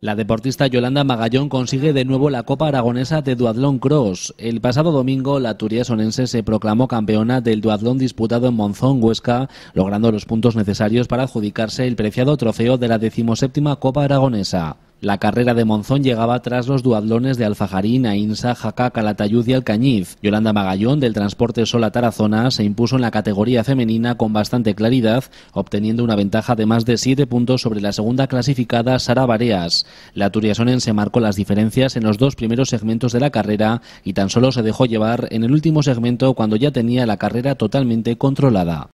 La deportista Yolanda Magallón consigue de nuevo la Copa Aragonesa de Duatlón Cross. El pasado domingo, la sonense se proclamó campeona del duatlón disputado en Monzón, Huesca, logrando los puntos necesarios para adjudicarse el preciado trofeo de la decimoséptima Copa Aragonesa. La carrera de Monzón llegaba tras los duatlones de Alfajarín, Ainsa, Jaca, Calatayud y Alcañiz. Yolanda Magallón del Transporte Sola Tarazona se impuso en la categoría femenina con bastante claridad, obteniendo una ventaja de más de siete puntos sobre la segunda clasificada Sara Bareas. La se marcó las diferencias en los dos primeros segmentos de la carrera y tan solo se dejó llevar en el último segmento cuando ya tenía la carrera totalmente controlada.